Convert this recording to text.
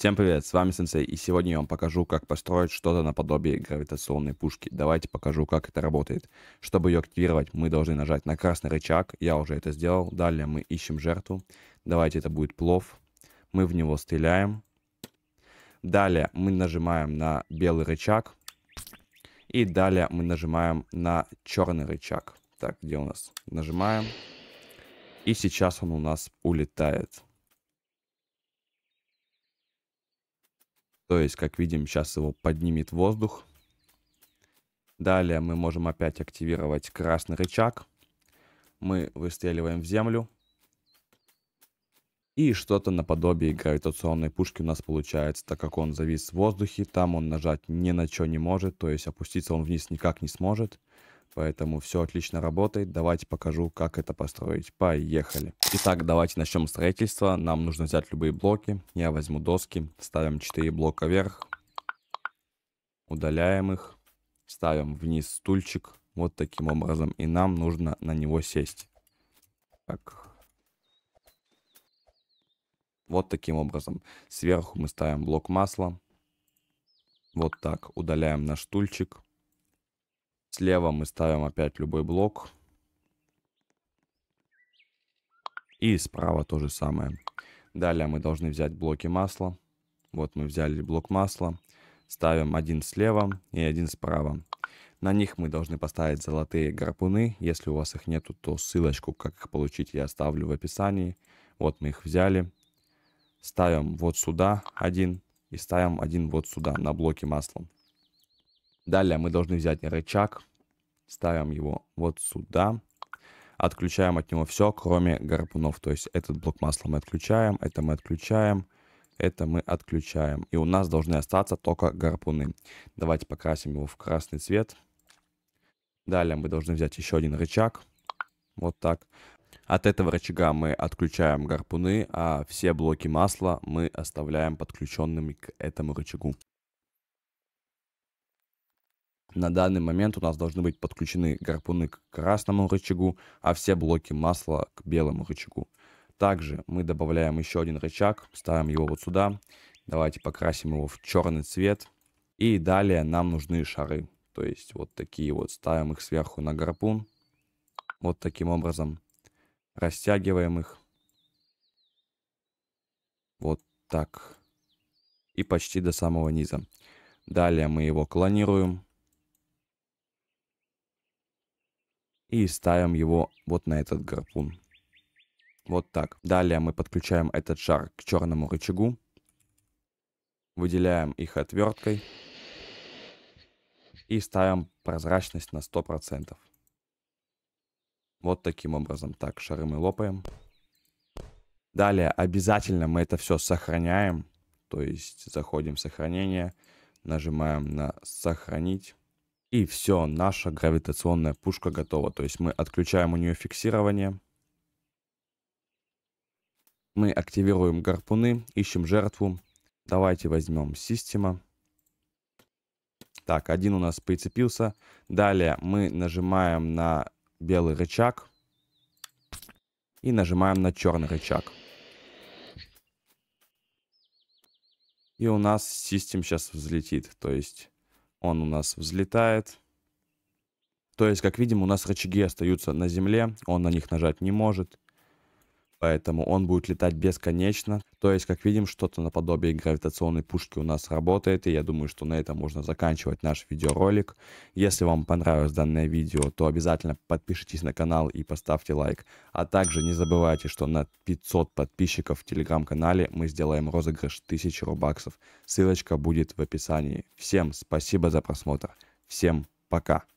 Всем привет, с вами Сенсей, и сегодня я вам покажу, как построить что-то наподобие гравитационной пушки. Давайте покажу, как это работает. Чтобы ее активировать, мы должны нажать на красный рычаг, я уже это сделал. Далее мы ищем жертву, давайте это будет плов, мы в него стреляем. Далее мы нажимаем на белый рычаг, и далее мы нажимаем на черный рычаг. Так, где у нас? Нажимаем, и сейчас он у нас улетает. То есть, как видим, сейчас его поднимет воздух. Далее мы можем опять активировать красный рычаг. Мы выстреливаем в землю. И что-то наподобие гравитационной пушки у нас получается, так как он завис в воздухе, там он нажать ни на что не может, то есть опуститься он вниз никак не сможет. Поэтому все отлично работает. Давайте покажу, как это построить. Поехали. Итак, давайте начнем строительство. Нам нужно взять любые блоки. Я возьму доски. Ставим 4 блока вверх. Удаляем их. Ставим вниз стульчик. Вот таким образом. И нам нужно на него сесть. Так. Вот таким образом. Сверху мы ставим блок масла. Вот так. Удаляем наш стульчик. Слева мы ставим опять любой блок. И справа то же самое. Далее мы должны взять блоки масла. Вот мы взяли блок масла. Ставим один слева и один справа. На них мы должны поставить золотые гарпуны. Если у вас их нету, то ссылочку, как их получить, я оставлю в описании. Вот мы их взяли. Ставим вот сюда один и ставим один вот сюда на блоке маслом. Далее мы должны взять рычаг, ставим его вот сюда, отключаем от него все, кроме гарпунов. То есть этот блок масла мы отключаем, это мы отключаем, это мы отключаем. И у нас должны остаться только гарпуны. Давайте покрасим его в красный цвет. Далее мы должны взять еще один рычаг. Вот так. От этого рычага мы отключаем гарпуны, а все блоки масла мы оставляем подключенными к этому рычагу. На данный момент у нас должны быть подключены гарпуны к красному рычагу, а все блоки масла к белому рычагу. Также мы добавляем еще один рычаг, ставим его вот сюда. Давайте покрасим его в черный цвет. И далее нам нужны шары. То есть вот такие вот. Ставим их сверху на гарпун. Вот таким образом. Растягиваем их. Вот так. И почти до самого низа. Далее мы его клонируем. и ставим его вот на этот гарпун. Вот так. Далее мы подключаем этот шар к черному рычагу. Выделяем их отверткой. И ставим прозрачность на 100%. Вот таким образом. Так, шары мы лопаем. Далее обязательно мы это все сохраняем. То есть заходим в сохранение, нажимаем на сохранить. И все, наша гравитационная пушка готова. То есть мы отключаем у нее фиксирование. Мы активируем гарпуны, ищем жертву. Давайте возьмем система. Так, один у нас прицепился. Далее мы нажимаем на белый рычаг. И нажимаем на черный рычаг. И у нас систем сейчас взлетит. То есть он у нас взлетает. То есть, как видим, у нас рычаги остаются на земле, он на них нажать не может поэтому он будет летать бесконечно. То есть, как видим, что-то наподобие гравитационной пушки у нас работает, и я думаю, что на этом можно заканчивать наш видеоролик. Если вам понравилось данное видео, то обязательно подпишитесь на канал и поставьте лайк. А также не забывайте, что на 500 подписчиков в телеграм-канале мы сделаем розыгрыш 1000 рубаксов. Ссылочка будет в описании. Всем спасибо за просмотр. Всем пока.